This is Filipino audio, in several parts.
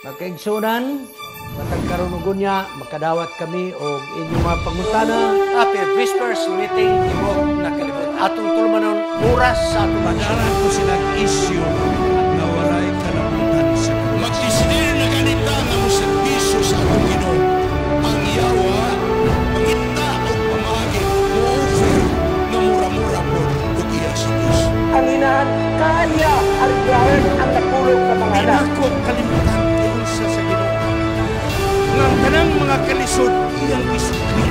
Magkaigsunan, matag karunugon niya, makadawat kami o inyong mga pangutana. Happy Whispers meeting, na kalibot. Atong tulmanon, oras sa atong Pagkaran ko silang issue na walay kalabutan sa kanila. Magdisidir na ganita na mo servisyo sa atong ginoo. Ang iyawa, pangita o pamahagi, mura-mura po kung Ang inahan, kaya, argahan ang natulog sa mga anak. Di ko kalimutan Kanang mga kalisod iyang isipin.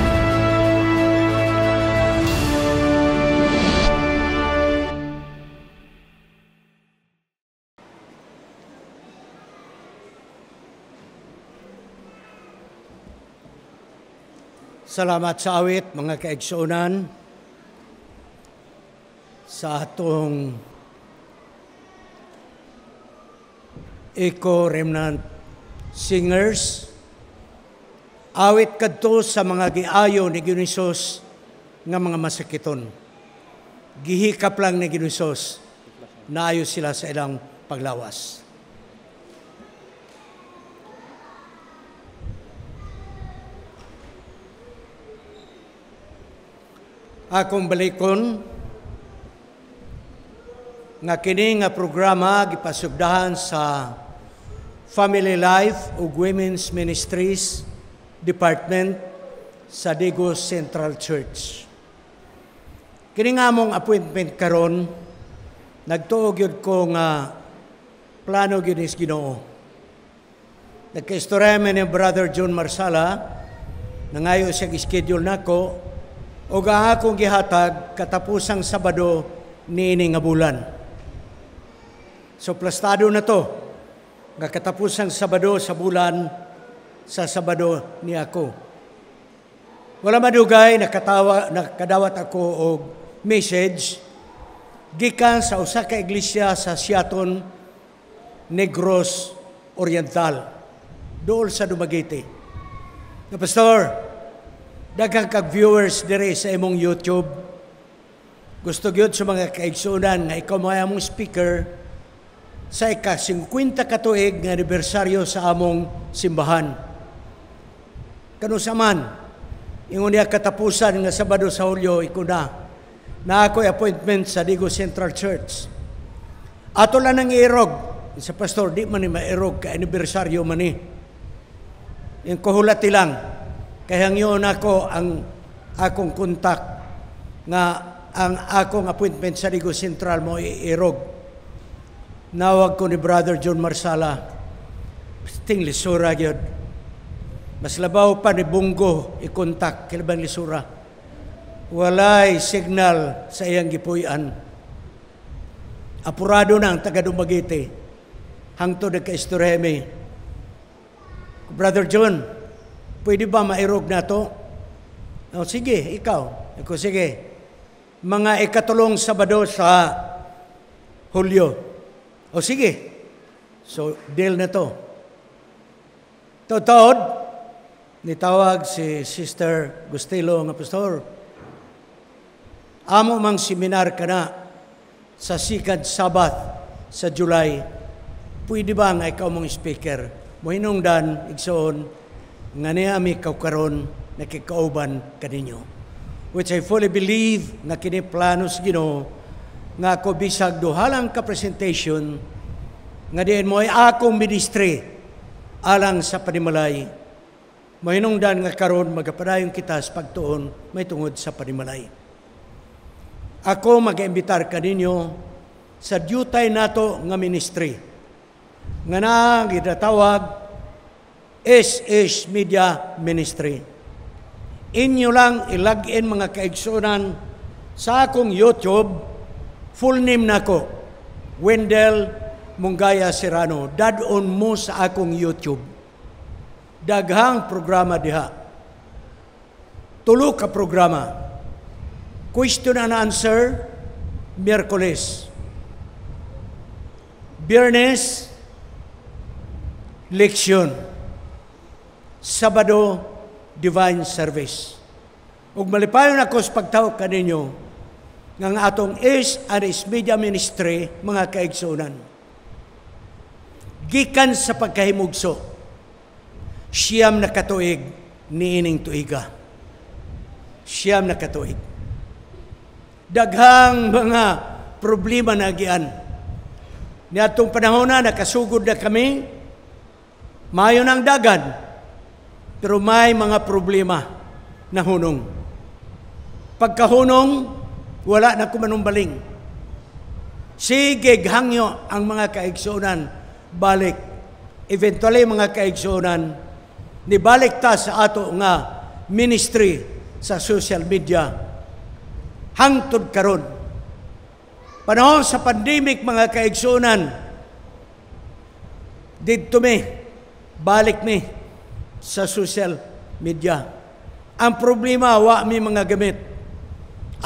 Salamat sa awit, mga kaigsunan, sa atong Eco Remnant Singers. Awit kadto sa mga giayo ni Ginoo nga mga masakiton. Gihikap lang ni Ginoisos naayo sila sa ilang paglawas. akong balikon nga kini nga programa gipasugdahan sa Family Life ug Women's Ministries Department sa Digo Central Church. Kini nga mong appointment karon nagtuog yun ko nga plano yun is ginoo. Nagkaistorya ni Brother John Marsala, nangayo siya schedule nako, o gahakong gihatag katapusang Sabado niini nga bulan. So plastado na to, nga katapusang Sabado sa bulan, sa Sabado ni ako. Wala madugay, nakatawa, nakadawat ako og message gikan sa usa ka iglesia sa Siaton, Negros Oriental, dool sa Dumaguete. Na pastor, daghang kag viewers diri sa imong YouTube. Gusto gyud sa mga kaigsoonan nga ikaw may among speaker sa ika-50 katuig nga anibersaryo sa among simbahan kanusaman ingon niya katapusan nga Sabado sa Hulyo ikuna na ako'y appointment sa Digo Central Church. Ato lang nang irog sa pastor di man ni mairog ka anibersaryo man ni. Yung kohulati lang kay hangyon ako ang akong kontak nga ang akong appointment sa Digo Central mo iirog. Nawag ko ni Brother John Marsala. Sting lisura gyud mas labaw pa ni Bunggo ikontak kilabang lisura. Walay signal sa iyang gipuyan. Apurado na ang taga Dumaguete. Hangto na ka istoreme. Brother John, pwede ba mairog na to? Oh, sige, ikaw. Ako, sige. Mga ikatulong Sabado sa Hulyo. O sige. So, deal na to. Totoo, nitawag si Sister Gustilo nga pastor. Amo mang seminar kana sa Sikad Sabbath sa July. Pwede ba nga ikaw mong speaker? Mohinungdan, igsoon, nga niya ami kaukaron nakikauban kaninyo. Which I fully believe na kiniplano sa Ginoo nga ako bisag duhalang ka presentation nga diin mo ay akong ministry alang sa panimalay Mahinungdan nga karon magapadayon kita sa pagtuon may tungod sa panimalay. Ako magaimbitar kaninyo sa dutay nato nga ministry nga na gidatawag SH Media Ministry. Inyo lang ilagin mga kaigsunan sa akong YouTube, full name nako, Wendell Mungaya Serrano. Dadon mo sa akong YouTube daghang programa diha. Tulo ka programa. Question and answer, Miyerkules. Biyernes, leksyon. Sabado, divine service. Ug malipayon ako sa pagtawag kaninyo ng atong is and is media ministry, mga kaigsoonan. Gikan sa pagkahimugso siyam na katuig ni ining tuiga. Siyam na katuig. Daghang mga problema na agian. Ni atong panahon na nakasugod na kami, mayo ng dagan, pero may mga problema na hunong. Pagkahunong, wala na kumanumbaling. Sige, hangyo ang mga kaigsunan balik. Eventually, mga kaigsunan, nibalik ta sa ato nga ministry sa social media hangtod karon panahon sa pandemic mga kaigsoonan didto me balik me sa social media ang problema wa mi mga gamit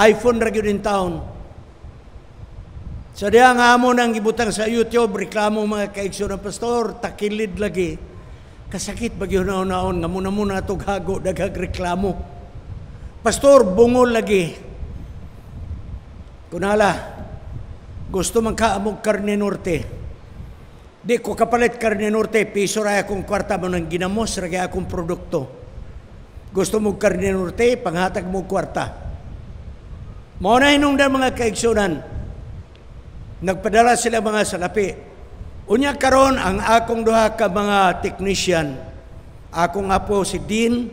iPhone ra gyud in town sa so, diha nga amo nang gibutang sa YouTube reklamo mga kaigsoonan pastor takilid lagi Kasakit bagyo na naon nga muna muna ito gago dagag reklamo. Pastor, bungol lagi. Kunala, gusto man kaamog karne norte. Di ko kapalit karne norte, piso raya akong kwarta mo ng ginamos, raya akong produkto. Gusto mo karne norte, panghatag mo kwarta. mo na hinungdan mga kaigsunan, nagpadala sila mga salapi Unya karon ang akong duha ka mga technician, akong apo si Dean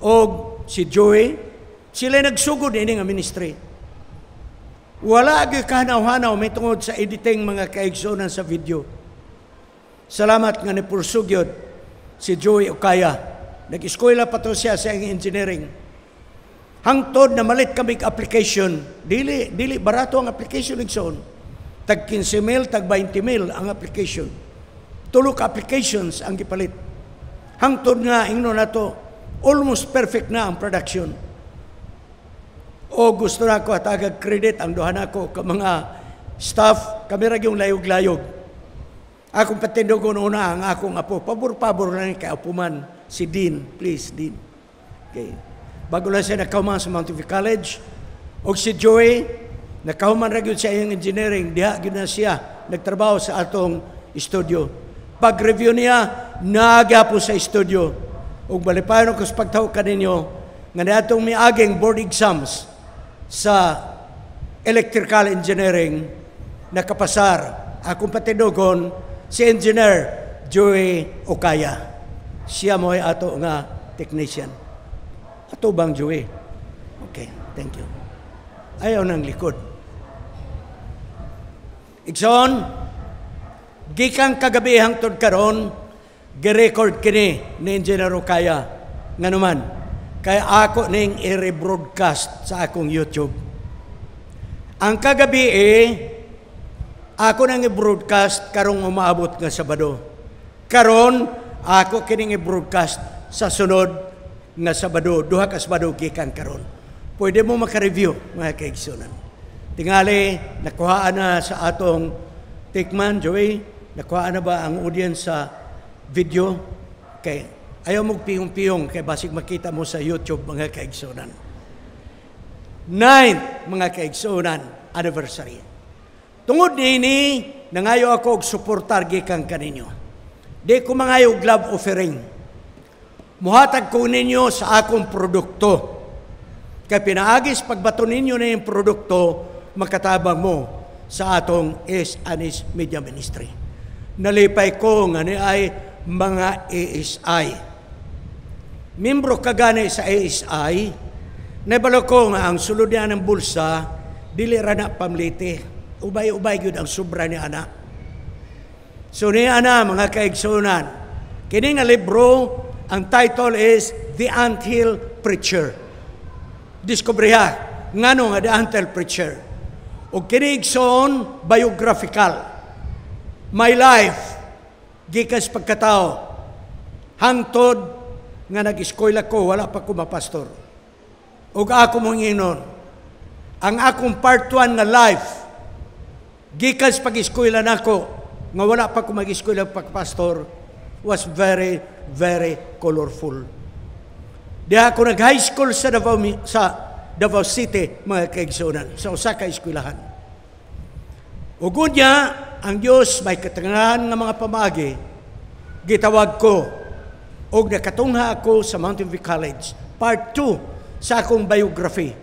og si Joey, sila nagsugod ini nga ministry. Wala gyud kahanaw-hanaw mitungod sa editing mga kaigsonan sa video. Salamat nga ni Pursugyod si Joey Okaya. Nag-eskwela pa to siya sa engineering. Hangtod na malit kami application. Dili, dili barato ang application ng tag 15 mil, tag 20 mil ang application. Tulok applications ang gipalit. Hangtod nga, ingno na to, almost perfect na ang production. O gusto na ko atagag credit ang duha nako ka mga staff, kami ra yung layog-layog. Akong patindogon una ang akong apo, pabor-pabor na kay apuman, si Dean, please, Dean. Okay. Bago lang siya nakaumang sa Mount College, o si Joey, Nakahuman ra gyud siya iyang engineering diha gyud na siya nagtrabaho sa atong studio. Pag-review niya nagapo sa studio ug balipayon ko sa pagtaw kaninyo nga natong miaging board exams sa electrical engineering nakapasar akong patidogon si engineer Joey Okaya. Siya mo ay ato nga technician. Ato bang Joey? Okay, thank you. Ayaw ng likod. Ikson, gikang kagabihang tod karon, girecord kini ni Engineer Rukaya nga naman. Kaya ako ning i-rebroadcast sa akong YouTube. Ang kagabi eh, ako nang i-broadcast karong umaabot nga Sabado. Karon ako kining i-broadcast sa sunod nga Sabado, duha ka Sabado gikan karon. Pwede mo maka-review mga kaigsunan. Tingali, nakuhaan na sa atong tikman, Joey, nakuhaan na ba ang audience sa video? Kay, ayaw mo piyong-piyong, kay basig makita mo sa YouTube, mga kaigsunan. Ninth, mga kaigsunan, anniversary. Tungod nini, nangayo ako og suportar gikan kaninyo. Di ko mangayo glove offering. Muhatag ko ninyo sa akong produkto. Kay pinaagis pagbato ninyo na yung produkto, makatabang mo sa atong is anis media ministry. Nalipay ko nga ni ay mga ASI. Membro kagani sa ASI, naibalo ko nga ang sulodyan ng bulsa, dili rana pamliti. Ubay-ubay yun ang sobra ni ana. So ni ana mga kaigsunan, kini nga libro, ang title is The Anthill Preacher. Diskubriha, ngano nga The Anthill Preacher. O kinig biographical. My life, gikas pagkatao, hangtod nga nag-eskwela ko, wala pa ko mapastor. O ako mong inon, ang akong part 1 na life, gikas pag-eskwela nako, nga wala pa ko mag-eskwela pagpastor, was very, very colorful. Di ako nag-high school sa Davao, sa Davao City, mga kaigsunan, sa usa ka eskwelahan. niya, ang Dios may katangahan ng mga pamagi, gitawag ko, og nakatungha ako sa Mountain View College, part 2 sa akong biography,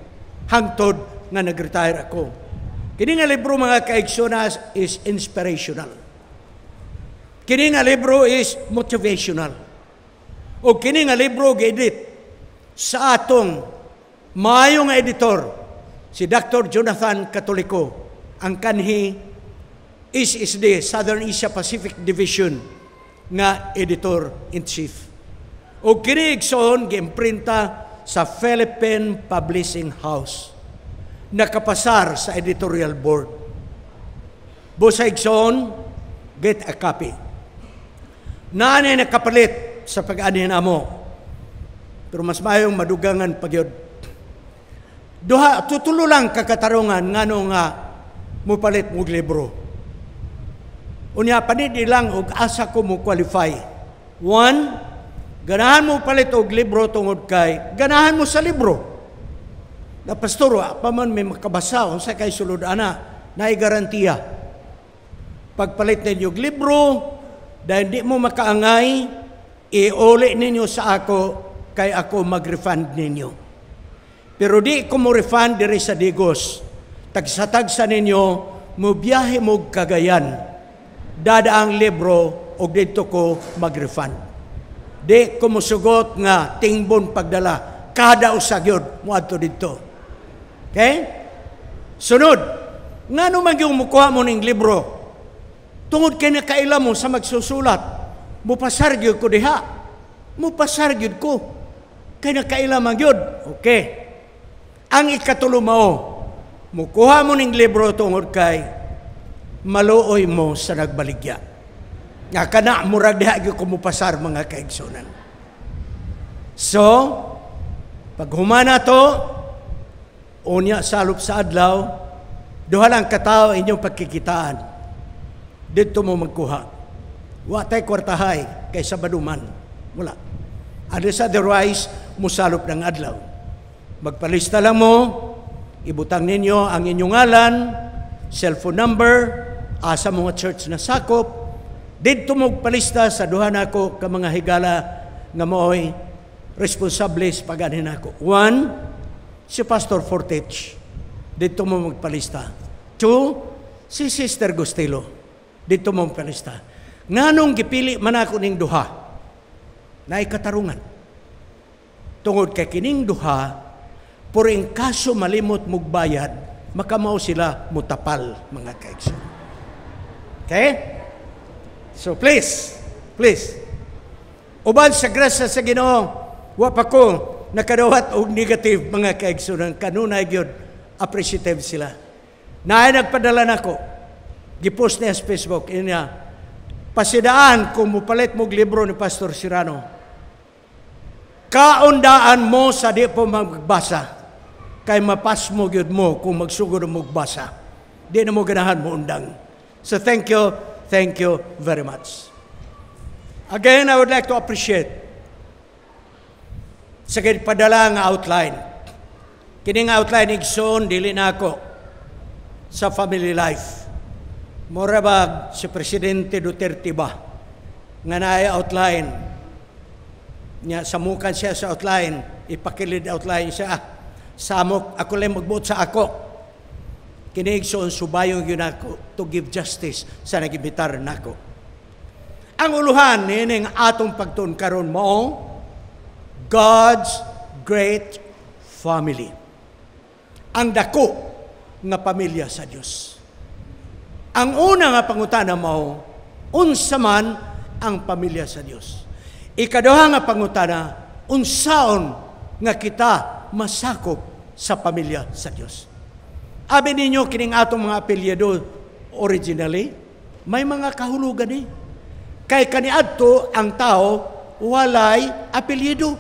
hangtod nga nag-retire ako. Kini nga libro mga kaigsunan is inspirational. Kini nga libro is motivational. O kini nga libro gidit sa atong Maayo editor, si Dr. Jonathan Katoliko, ang kanhi ISSD, Southern Asia Pacific Division nga editor-in-chief. O kini igsoon giimprinta sa Philippine Publishing House nakapasar sa editorial board. Busa get a copy. Naanay nakapalit sa pag-anin mo. Pero mas mayong madugangan pagyod duha tutulo lang ka katarungan ngano nga mupalit mo libro. Unya panid lang og asa ko mo qualify. One, ganahan mo palit og libro tungod kay ganahan mo sa libro. Na pastor, pa man may makabasa unsa kay sulod ana na igarantiya. Pagpalit ninyo og libro dahil di mo makaangay, iuli ninyo sa ako kay ako mag-refund ninyo. Pero di ko mo refund diri sa Digos. Tagsa-tagsa ninyo, mo biyahe mo kagayan. Dada ang libro, og dito ko mag-refund. Di ko mo sugot nga tingbon pagdala. Kada usagyod mo ato dito. Okay? Sunod, nga naman ano yung mukuha mo ng libro, tungod kay nakaila mo sa magsusulat, mupasar yun ko diha. Mupasar yun ko. Kay nakaila magyod. Okay. Ang ikatulo mo, mukuha mo ng libro tungod kay maluoy mo sa nagbaligya. Nga kana murag diha gyud kumupasar mga kaigsunan. So, pag humana to, unya salop sa adlaw, duha lang katao inyong pagkikitaan. Dito mo magkuha. Wa tay kwartahay kaysa baduman. Wala. Otherwise, musalop ng adlaw. Magpalista lang mo, ibutang ninyo ang inyong ngalan, cellphone number, asa mga church na sakop, dito mo palista sa duhan ako ka mga higala nga mo'y responsable sa paganin ako. One, si Pastor Fortich, dito mo magpalista. Two, si Sister Gustilo, dito mo magpalista. Nga nung gipili man ako ning duha, na ikatarungan. Tungod kay kining duha, pero in kaso malimot mugbayad, makamaw sila mutapal, mga kaigsoon. Okay? So please, please, uban sa grasa sa Ginoo, wa pa ko nakadawat og negative mga kaigsunan kanunay gyud appreciative sila. Naay nagpadala nako. Gipost niya sa Facebook inya pasidaan kung mupalit mo libro ni Pastor Sirano. Kaundaan mo sa di po magbasa kay mapas mo gyud mo kung magsugod mo magbasa. Di na mo ganahan mo undang. So thank you, thank you very much. Again, I would like to appreciate sa padala nga outline. Kining nga outline igsoon dili na ako sa family life. Mura ba si Presidente Duterte ba nga naay outline niya samukan siya sa outline, ipakilid outline siya. Ah, sa amok, ako lang magbuot sa ako. Kiniigsoon subayong yun ako to give justice sa nagibitar nako. Ang uluhan nining atong pagtun karon mao God's great family. Ang dako nga pamilya sa Dios. Ang una nga pangutana mo, unsa man ang pamilya sa Dios. Ikaduha nga pangutana unsaon nga kita masakop sa pamilya sa Diyos. Abi ninyo kining atong mga apelyido originally may mga kahulugan ni. Eh. Kay kaniadto ang tao walay apelyido.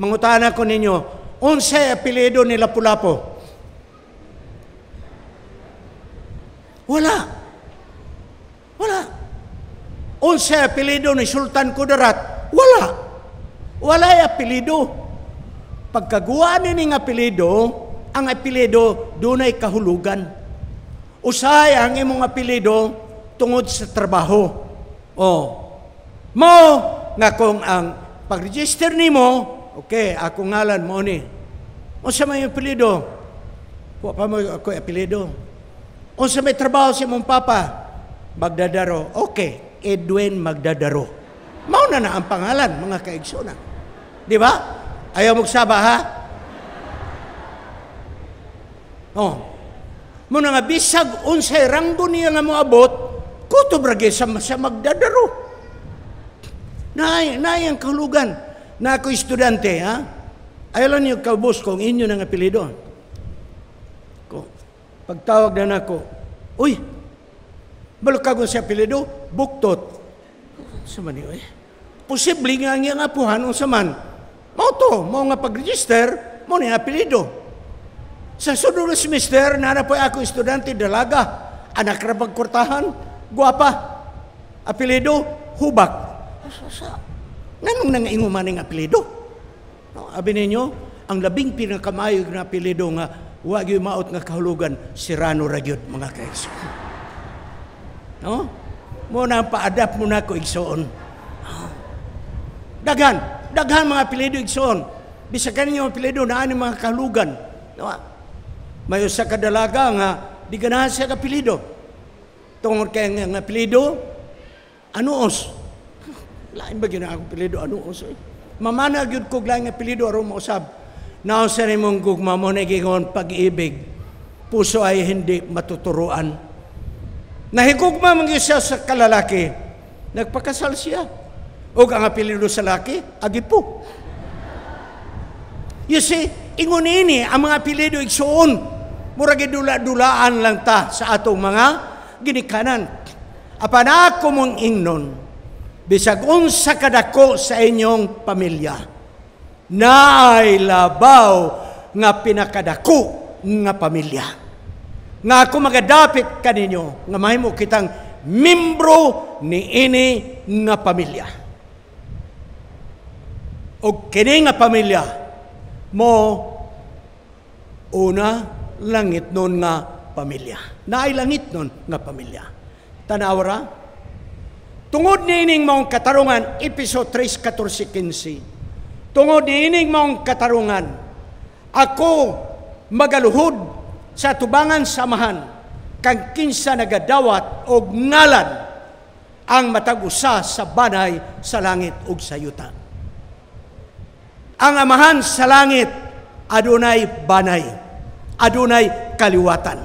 Mangutana ko ninyo, unsay apelyido ni Lapu-Lapu? Wala. Wala. Unsay apelyido ni Sultan Kudarat? Wala. Wala apelyido. Pagkaguwa ni ning apelido, ang apelido dunay kahulugan. Usay ang imong apelido tungod sa trabaho. Oh. Mo nga kung ang pag-register nimo, okay, ako ngalan mo ni. sa may apelido? Kuha pa mo ako apelido. Unsa may trabaho si mong papa? Magdadaro. Okay, Edwin Magdadaro. Mao na na ang pangalan, mga kaigsoonan. Di ba? Ayaw magsaba, ha? Oh. Muna nga, bisag unsay ranggo niya nga moabot, kutob ragi sa, sa magdadaro. Nay, nay ang kahulugan na ako estudyante, ha? Ayaw lang niyo kalbos kung inyo nang apelido. Ko, pagtawag na nako, uy, balukag sa apelido, buktot. Sa man eh. Posible nga nga nga puhan sa man. Mao to, mao nga pag-register, mao ni apelido. Sa sunod na semester, nana po ako estudyante dalaga, anak ra kurtahan, guwapa, apelido, hubak. Nanong nangaingo man ang apelido? No, abi ninyo, ang labing pinakamayog na apelido nga wag yung maot nga kahulugan, sirano ra gyud mga kaiso. No? Mo na paadap mo na ko igsoon. Dagan, Daghan mga pilido igsoon. Bisakan ninyo apelido na ani mga kalugan. Diba? May usa ka dalaga nga di ganahan siya kapilido. Tungod kay nga pilido, anuos. Lain ba yun akong apelido, anuos? Eh? Mamana gyud kog lain nga pilido, aron mausab. Now sa nimong gugma mo nagingon pag-ibig, puso ay hindi matuturuan. Nahigugma man siya sa kalalaki, nagpakasal siya. O kang apelido sa laki, agi po. You see, ingon ini ang mga apelido igsuon. Murag dula-dulaan lang ta sa atong mga ginikanan. Apan ako mong ingnon, bisag unsa kadako sa inyong pamilya, na naay labaw nga pinakadako nga pamilya. Nga ako magadapit kaninyo, nga mahimo kitang membro ni ini nga pamilya o kini nga pamilya mo una langit nun nga pamilya. Naay langit nun nga pamilya. Tanawra, tungod niining mong katarungan, episode 3, 14, 15, tungod niining mong katarungan, ako magaluhod sa tubangan samahan kang kinsa nagadawat og ngalan ang matag usa sa banay sa langit og sa yuta ang Amahan sa langit, adunay banay, adunay kaliwatan.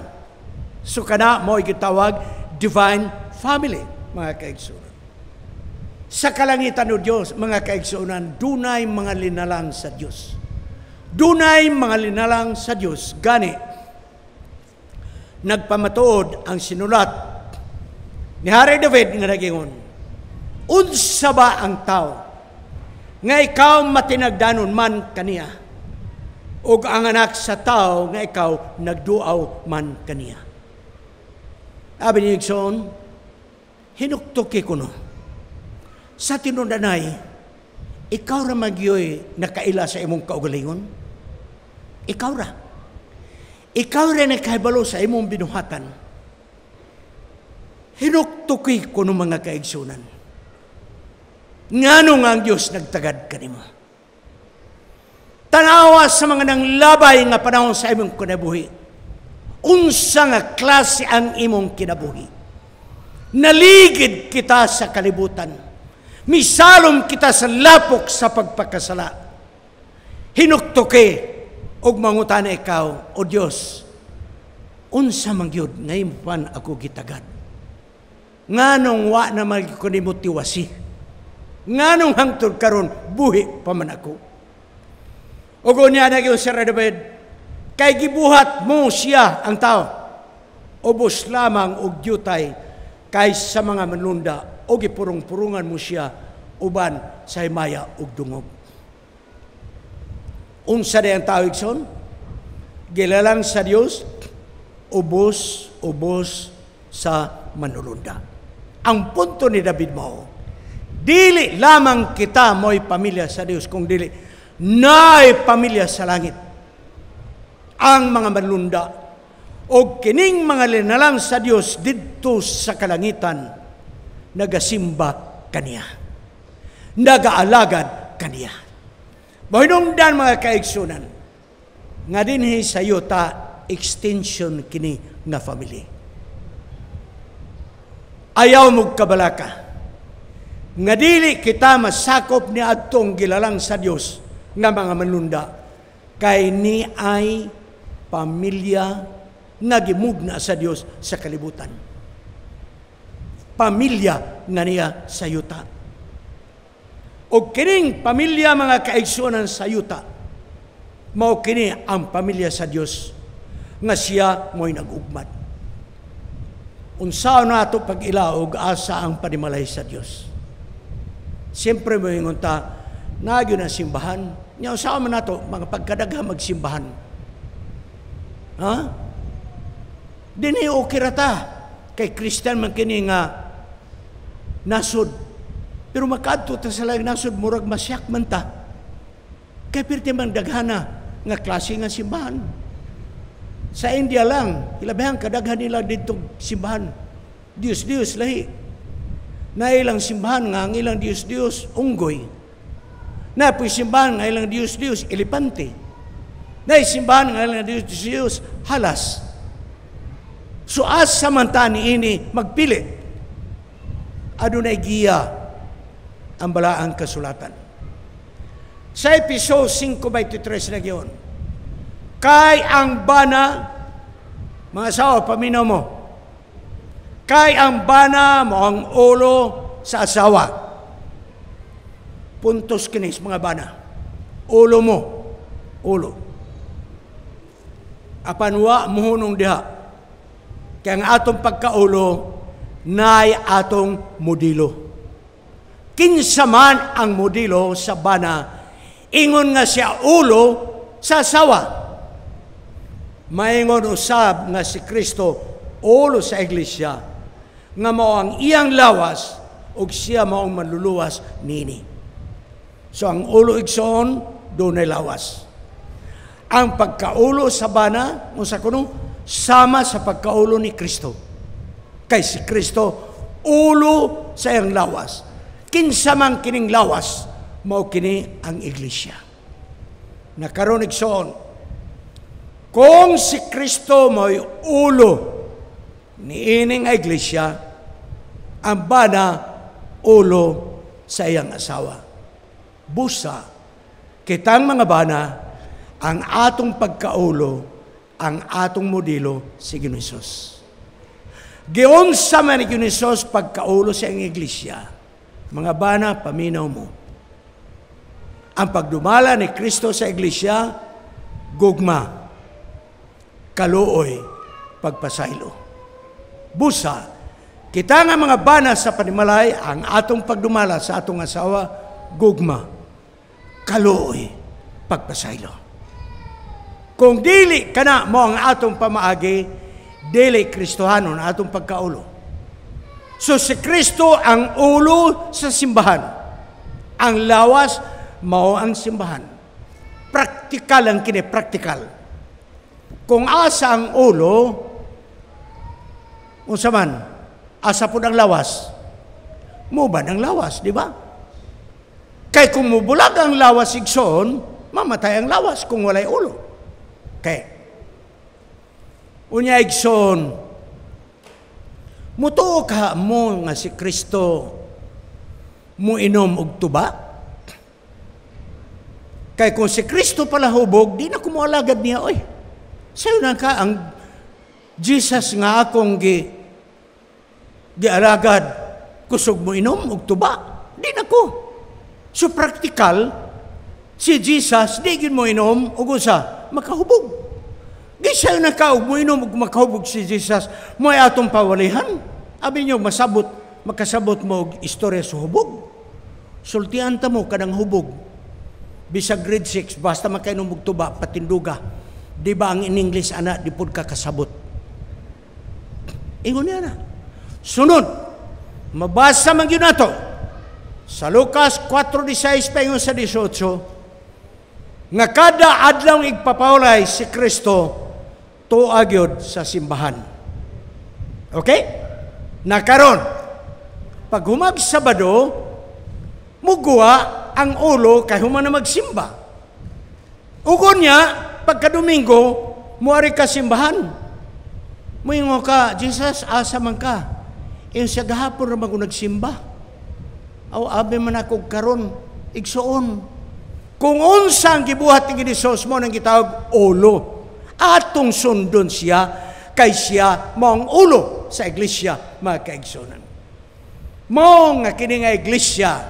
So kana mo gitawag divine family, mga kaigsunan. Sa kalangitan o Diyos, mga kaigsunan, dunay mga linalang sa Diyos. Dunay mga linalang sa Diyos, gani, nagpamatuod ang sinulat ni Hari David nga nagingon, unsa ba ang tao nga ikaw matinagdanon man kaniya, o ang anak sa tao nga ikaw nagduaw man kaniya. Abi ni Nixon, hinuktuki ko Sa tinundanay, ikaw ra magyoy nakaila sa imong kaugalingon? Ikaw ra. Ikaw ra nakahibalo sa imong binuhatan. Hinuktuki ko mga kaigsunan Ngano nga ang Dios nagtagad kanimo? Tanawa sa mga nang labay nga panahon sa imong kinabuhi. Unsa nga klase ang imong kinabuhi? Naligid kita sa kalibutan. Misalom kita sa lapok sa pagpakasala. Hinuktoke og mangutana ikaw, O Dios, unsa man gyud ngayon ako gitagad nganong wa na magkunimo tiwasi nganong hangtod karon buhi pa man ako ug unya na gyud Sir David kay gibuhat mo siya ang tao ubos lamang og gyutay kay sa mga manlunda o gipurong-purungan mo siya uban sa himaya og dungog unsa day ang tao son gilalang sa Dios ubos ubos sa manulunda ang punto ni David mao Dili lamang kita mo'y pamilya sa Dios, kung dili na'y pamilya sa langit. Ang mga malunda o kining mga linalang sa Dios didto sa kalangitan nagasimba kaniya. Nagaalagad kaniya. Bohinungdan mga kaigsunan, nga dinhi sa iyo ta extension kini nga family. Ayaw mo kabalaka nga dili kita masakop ni atong gilalang sa Dios nga mga manunda kay ni ay pamilya nga gimugna sa Dios sa kalibutan pamilya nga niya sa yuta og kining pamilya mga kaigsoonan sa yuta mao kini ang pamilya sa Dios nga siya mo'y nagugmat unsa na ato pag-ilaog asa ang panimalay sa Dios Siyempre mo ingunta, nagyo na simbahan. Nya usaha man nato mga pagkadagha magsimbahan. Ha? Dini okay ra ta kay Christian man kini nga nasud. Pero makadto ta sa laing nasud, murag masyak man ta. Kay pirti man daghana nga klase nga simbahan. Sa India lang, ilabihan kadaghan nila dito simbahan. Dios Dios lahi na ilang simbahan nga ang ilang Dios diyos unggoy. Na simbahan nga ilang Dios Dios elepante. Na simbahan nga ilang Dios Dios halas. So as samantani ini magpilit, adunay giya ang balaang kasulatan. Sa episode 5.23 na giyon, kay ang bana, mga asawa, paminaw mo, Kay ang bana mo ang ulo sa asawa. Puntos kinis, mga bana. Ulo mo. Ulo. Apanwa muhunong diha. Kaya ang atong pagkaulo, nay atong modilo. Kinsaman ang modilo sa bana, ingon nga siya ulo sa asawa. Maingon usab nga si Kristo ulo sa iglesia nga mao ang iyang lawas ug siya mao ang manluluwas nini. So ang ulo igsoon dunay lawas. Ang pagkaulo sa bana mo sa kuno sama sa pagkaulo ni Kristo. Kay si Kristo ulo sa iyang lawas. Kinsa man kining lawas mao kini ang iglesia. Nakaron igsoon kung si Kristo mo'y ulo ni ining iglesia, ang bana ulo sa iyang asawa. Busa, kitang mga bana, ang atong pagkaulo, ang atong modelo si Ginoisos. Giyon sa man ni Ginoisos pagkaulo sa iyang iglesia, mga bana, paminaw mo. Ang pagdumala ni Kristo sa iglesia, gugma, kalooy, pagpasaylo. Busa, Kita nga mga bana sa panimalay, ang atong pagdumala sa atong asawa, gugma, kaluoy, pagpasaylo. Kung dili kana mo ang atong pamaagi, dili Kristohano na atong pagkaulo. So si Kristo ang ulo sa simbahan. Ang lawas, mao ang simbahan. Praktikal ang kini, praktikal. Kung asa ang ulo, unsa man, Asa po ng lawas? Muba ng lawas, di ba? Kay kung mubulag ang lawas igsoon, mamatay ang lawas kung walay ulo. Kay, unya igsoon, mutuo ka mo nga si Kristo mo inom og tuba. Kay kung si Kristo pala hubog, di na kumualagad niya, oy. Sayo na ka ang Jesus nga akong gi Di aragad, kusog mo inom, og tuba. Di nako. So practical, si Jesus, di gid mo inom, og usa, makahubog. Di sa'yo nakaog mo inom, og makahubog si Jesus, mo atong pawalihan. Abi nyo masabot, makasabot mo og istorya sa hubog. Sultian ta mo kadang hubog. Bisag grade 6, basta makainom og tuba, patinduga. Di ba ang in English, ana, di pud ka kasabot. Ingon niya na. Sunod, mabasa man yun nato sa Lucas 4.16 18 nga kada adlaw igpapawlay si Kristo tuag yun sa simbahan. Okay? Nakaron, pag humag Sabado, muguha ang ulo kay humana magsimba. Ugon niya, pagka Domingo, muari ka simbahan. Muingo ka, Jesus, asa man ka. Il eh, siya gahapon ra ko nagsimba. Aw abi man ako karon igsuon. Kung unsang gibuhat ni Hesus mo nang gitawag ulo, atong sundon siya kay siya mong ulo sa iglesia mga kaigsunan. Mao nga kini nga iglesia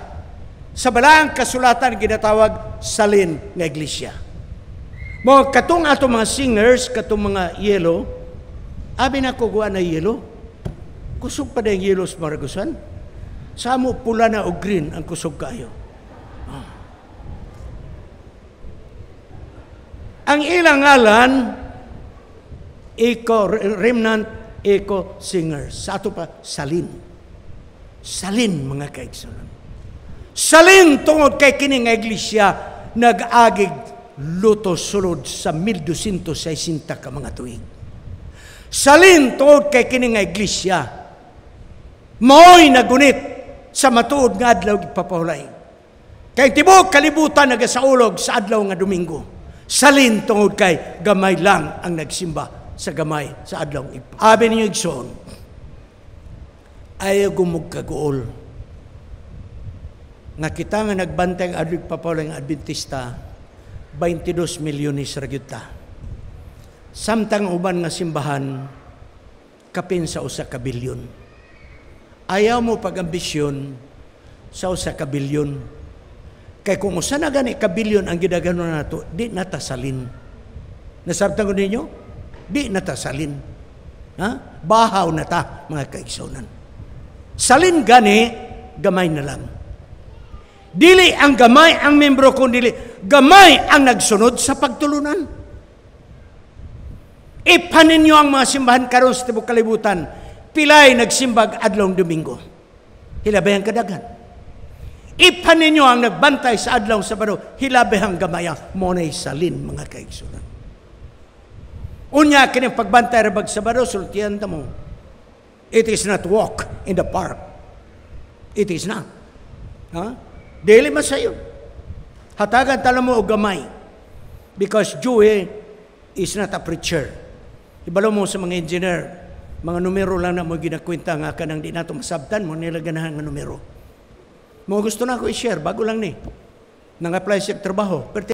sa balang kasulatan ginatawag salin nga iglesia. Mo katong atong mga singers, katong mga yellow, abi na ko na yellow, kusog pa na yung yellow asparagusan. Samo pula na o green ang kusog kayo. Ah. Ang ilang ngalan, eco, remnant eco singer. Sa ato pa, salin. Salin, mga kaigsunan. Salin tungod kay kining iglesia nag-agig luto sulod sa 1260 ka mga tuig. Salin tungod kay kining iglesia Maoy nagunit sa matuod nga adlaw gipapahulay. Kay tibok kalibutan nagasaulog sa adlaw nga Domingo. Salin tungod kay gamay lang ang nagsimba sa gamay sa adlaw. Abi ninyo igsoon. Ayaw gumog kaguol. Nga nagbantay ang adlaw ipapahulay nga Adventista, 22 milyonis ra Samtang uban nga simbahan kapin sa usa ka bilyon. Ayaw mo pagambisyon sa usa ka bilyon. Kay kung usa na gani ka ang gidagano nato, di natasalin. Nasabtan ko ninyo? Di natasalin. Ha? Bahaw na ta, mga kaigsunan. Salin gani, gamay na lang. Dili ang gamay ang membro dili, gamay ang nagsunod sa pagtulunan. Ipanin niyo ang mga simbahan karon sa tibok kalibutan Pilay nagsimbag adlong Domingo. Hilabihan kadagan. Ipaninyo ang nagbantay sa adlong Sabado, hilabihang gamaya, monay salin, mga kaigsunan. Unya, kining pagbantay rabag Sabado, sultiyan mo. It is not walk in the park. It is not. Ha? Dili masayo. Hatagan tala mo o gamay. Because Jew eh, is not a preacher. Ibalo mo sa mga engineer, mga numero lang na mo ginakwenta nga ka nang di nato masabtan mo nila ganahan nga numero. Mo gusto na ako i-share bago lang ni. Nang-apply siya trabaho.